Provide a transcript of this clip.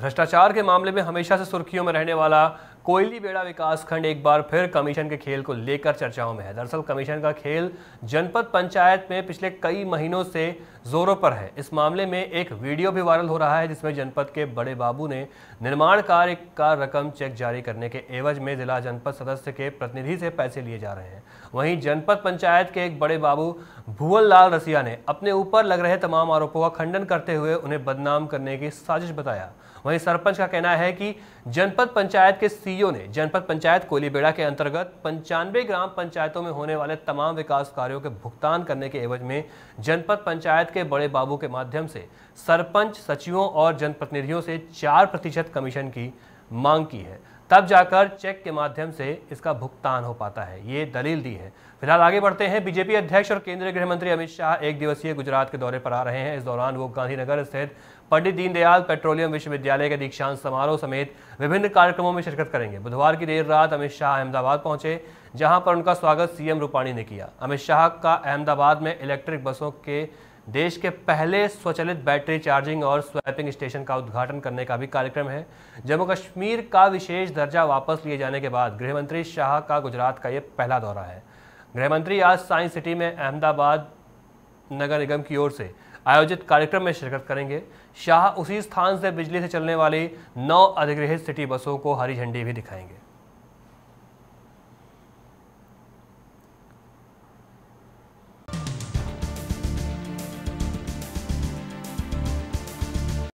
भ्रष्टाचार के मामले में हमेशा से सुर्खियों में रहने वाला कोयली बेड़ा विकास खंड एक बार फिर कमीशन के खेल को लेकर चर्चाओं में है दरअसल कमीशन का खेल जनपद पंचायत में पिछले कई महीनों से जोरों पर है इस मामले में एक वीडियो भी वायरल हो रहा है जिसमें जनपद के बड़े बाबू ने निर्माण कार्य का रकम चेक जारी करने के एवज में जिला जनपद सदस्य के प्रतिनिधि से पैसे लिए जा रहे हैं वहीं जनपद पंचायत के एक बड़े बाबू भुवन लाल रसिया ने अपने ऊपर लग रहे तमाम आरोपों का खंडन करते हुए उन्हें बदनाम करने की साजिश बताया वहीं सरपंच का कहना है कि जनपद पंचायत के सीईओ ने जनपद पंचायत कोलीबेड़ा के अंतर्गत पंचानवे ग्राम पंचायतों में होने वाले तमाम विकास कार्यों के भुगतान करने के एवज में जनपद पंचायत के बड़े बाबू के माध्यम से सरपंच सचिवों और जनप्रतिनिधियों से चार प्रतिशत कमीशन की मांग की है तब जाकर चेक के माध्यम से इसका भुगतान हो पाता है ये दलील दी है फिलहाल आगे बढ़ते हैं बीजेपी अध्यक्ष और केंद्रीय गृह मंत्री अमित शाह एक दिवसीय गुजरात के दौरे पर आ रहे हैं इस दौरान वो गांधीनगर स्थित पंडित दीनदयाल पेट्रोलियम विश्वविद्यालय के दीक्षांत समारोह समेत विभिन्न कार्यक्रमों में शिरकत करेंगे बुधवार की देर रात अमित शाह अहमदाबाद पहुंचे जहां पर उनका स्वागत सीएम रूपाणी ने किया अमित शाह का अहमदाबाद में इलेक्ट्रिक बसों के देश के पहले स्वचालित बैटरी चार्जिंग और स्वैपिंग स्टेशन का उद्घाटन करने का भी कार्यक्रम है जम्मू कश्मीर का विशेष दर्जा वापस लिए जाने के बाद गृहमंत्री शाह का गुजरात का ये पहला दौरा है गृहमंत्री आज साइंस सिटी में अहमदाबाद नगर निगम की ओर से आयोजित कार्यक्रम में शिरकत करेंगे शाह उसी स्थान से बिजली से चलने वाली नौ अधिग्रहित सिटी बसों को हरी झंडी भी दिखाएंगे